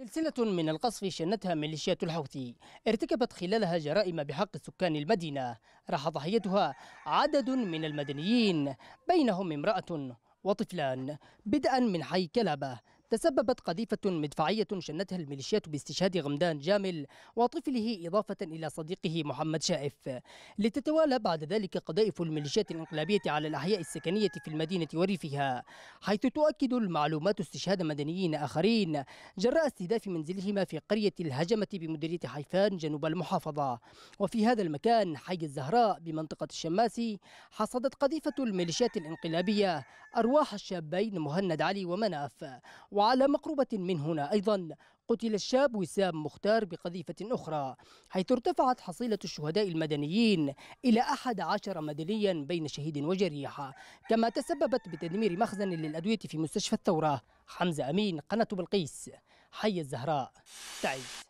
سلسلة من القصف شنتها ميليشيات الحوثي ارتكبت خلالها جرائم بحق سكان المدينة راح ضحيتها عدد من المدنيين بينهم امرأة وطفلان بدءا من حي كلبة تسببت قذيفة مدفعية شنتها الميليشيات باستشهاد غمدان جامل وطفله إضافة إلى صديقه محمد شائف لتتوالى بعد ذلك قذائف الميليشيات الانقلابية على الأحياء السكنية في المدينة وريفها حيث تؤكد المعلومات استشهاد مدنيين آخرين جراء استهداف منزلهما في قرية الهجمة بمديرية حيفان جنوب المحافظة وفي هذا المكان حي الزهراء بمنطقة الشماسي حصدت قذيفة الميليشيات الانقلابية أرواح الشابين مهند علي ومناف وعلى مقربة من هنا أيضا قتل الشاب وسام مختار بقذيفة أخرى حيث ارتفعت حصيلة الشهداء المدنيين إلى 11 مدنيا بين شهيد وجريح كما تسببت بتدمير مخزن للأدوية في مستشفى الثورة حمزة أمين قناة بلقيس حي الزهراء تعيش